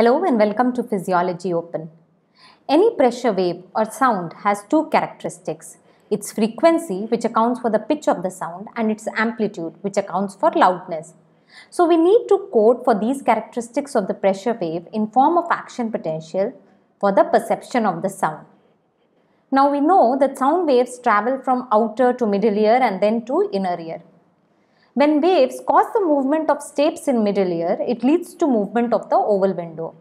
Hello and welcome to Physiology Open. Any pressure wave or sound has two characteristics. Its frequency which accounts for the pitch of the sound and its amplitude which accounts for loudness. So we need to code for these characteristics of the pressure wave in form of action potential for the perception of the sound. Now we know that sound waves travel from outer to middle ear and then to inner ear. When waves cause the movement of stapes in middle ear, it leads to movement of the oval window.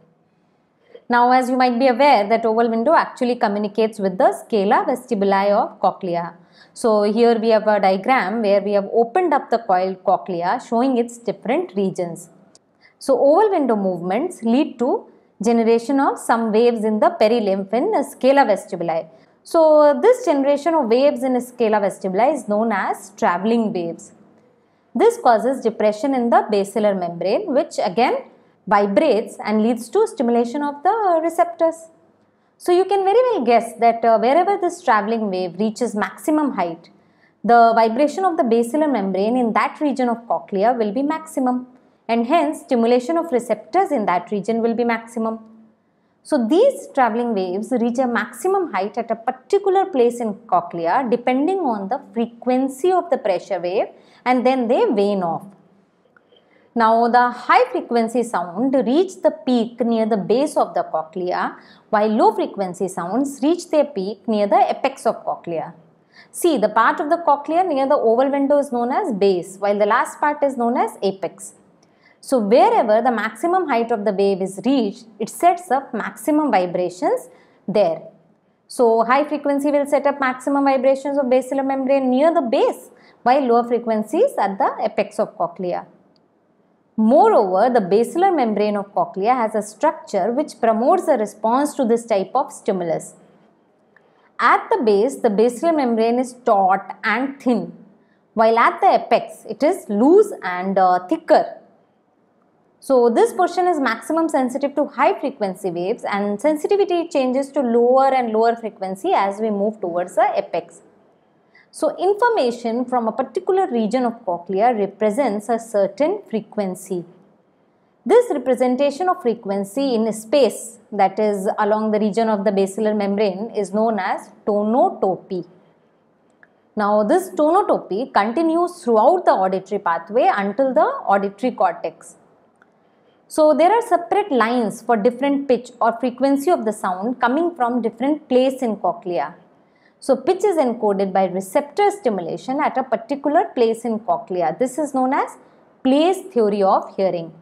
Now, as you might be aware, that oval window actually communicates with the scala vestibuli of cochlea. So, here we have a diagram where we have opened up the coiled cochlea showing its different regions. So, oval window movements lead to generation of some waves in the perilymph in scala vestibuli. So, this generation of waves in scala vestibuli is known as traveling waves. This causes depression in the basilar membrane which again vibrates and leads to stimulation of the receptors. So you can very well guess that uh, wherever this travelling wave reaches maximum height, the vibration of the basilar membrane in that region of cochlea will be maximum and hence stimulation of receptors in that region will be maximum. So these traveling waves reach a maximum height at a particular place in cochlea depending on the frequency of the pressure wave and then they wane off. Now the high frequency sound reach the peak near the base of the cochlea while low frequency sounds reach their peak near the apex of cochlea. See the part of the cochlea near the oval window is known as base while the last part is known as apex. So wherever the maximum height of the wave is reached, it sets up maximum vibrations there. So high frequency will set up maximum vibrations of basilar membrane near the base while lower frequencies at the apex of cochlea. Moreover, the basilar membrane of cochlea has a structure which promotes a response to this type of stimulus. At the base, the basilar membrane is taut and thin, while at the apex, it is loose and uh, thicker so this portion is maximum sensitive to high frequency waves and sensitivity changes to lower and lower frequency as we move towards the apex. So information from a particular region of cochlea represents a certain frequency. This representation of frequency in space that is along the region of the basilar membrane is known as tonotopy. Now this tonotopy continues throughout the auditory pathway until the auditory cortex. So there are separate lines for different pitch or frequency of the sound coming from different place in cochlea. So pitch is encoded by receptor stimulation at a particular place in cochlea. This is known as place theory of hearing.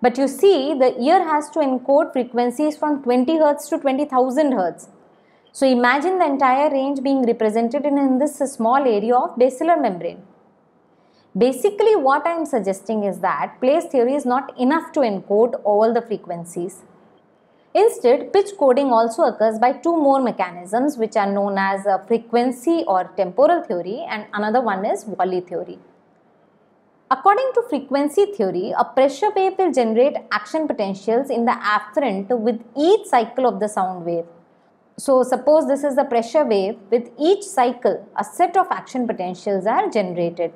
But you see the ear has to encode frequencies from 20 Hz to 20,000 Hz. So imagine the entire range being represented in, in this small area of basilar membrane. Basically, what I am suggesting is that place theory is not enough to encode all the frequencies. Instead, pitch coding also occurs by two more mechanisms which are known as frequency or temporal theory and another one is volley theory. According to frequency theory, a pressure wave will generate action potentials in the afferent with each cycle of the sound wave. So, suppose this is the pressure wave, with each cycle, a set of action potentials are generated.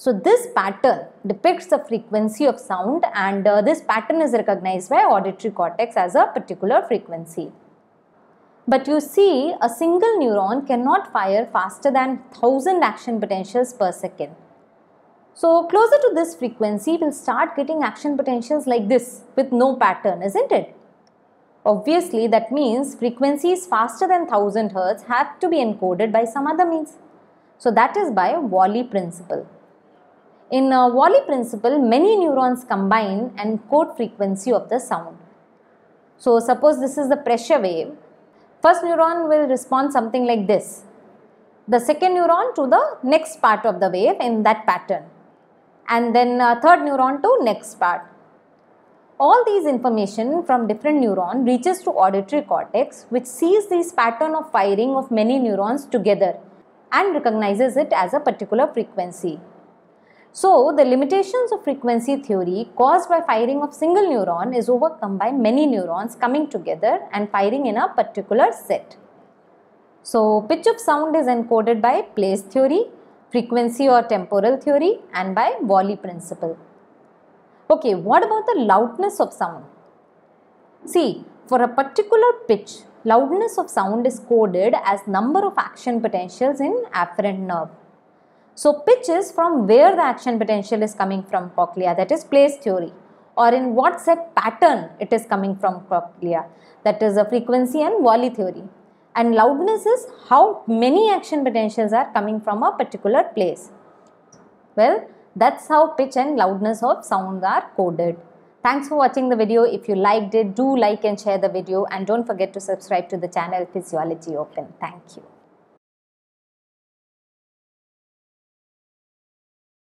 So this pattern depicts the frequency of sound and uh, this pattern is recognized by auditory cortex as a particular frequency. But you see a single neuron cannot fire faster than 1000 action potentials per second. So closer to this frequency we'll start getting action potentials like this with no pattern isn't it? Obviously that means frequencies faster than 1000 Hz have to be encoded by some other means. So that is by Wally principle. In a uh, Wally principle, many neurons combine and code frequency of the sound. So suppose this is the pressure wave. First neuron will respond something like this. The second neuron to the next part of the wave in that pattern. And then uh, third neuron to next part. All these information from different neuron reaches to auditory cortex which sees this pattern of firing of many neurons together and recognizes it as a particular frequency. So, the limitations of frequency theory caused by firing of single neuron is overcome by many neurons coming together and firing in a particular set. So, pitch of sound is encoded by place theory, frequency or temporal theory and by Wally principle. Okay, what about the loudness of sound? See, for a particular pitch, loudness of sound is coded as number of action potentials in afferent nerve. So pitch is from where the action potential is coming from cochlea that is place theory or in what set pattern it is coming from cochlea that is a frequency and volley theory. And loudness is how many action potentials are coming from a particular place. Well, that's how pitch and loudness of sounds are coded. Thanks for watching the video. If you liked it, do like and share the video and don't forget to subscribe to the channel Physiology Open. Thank you.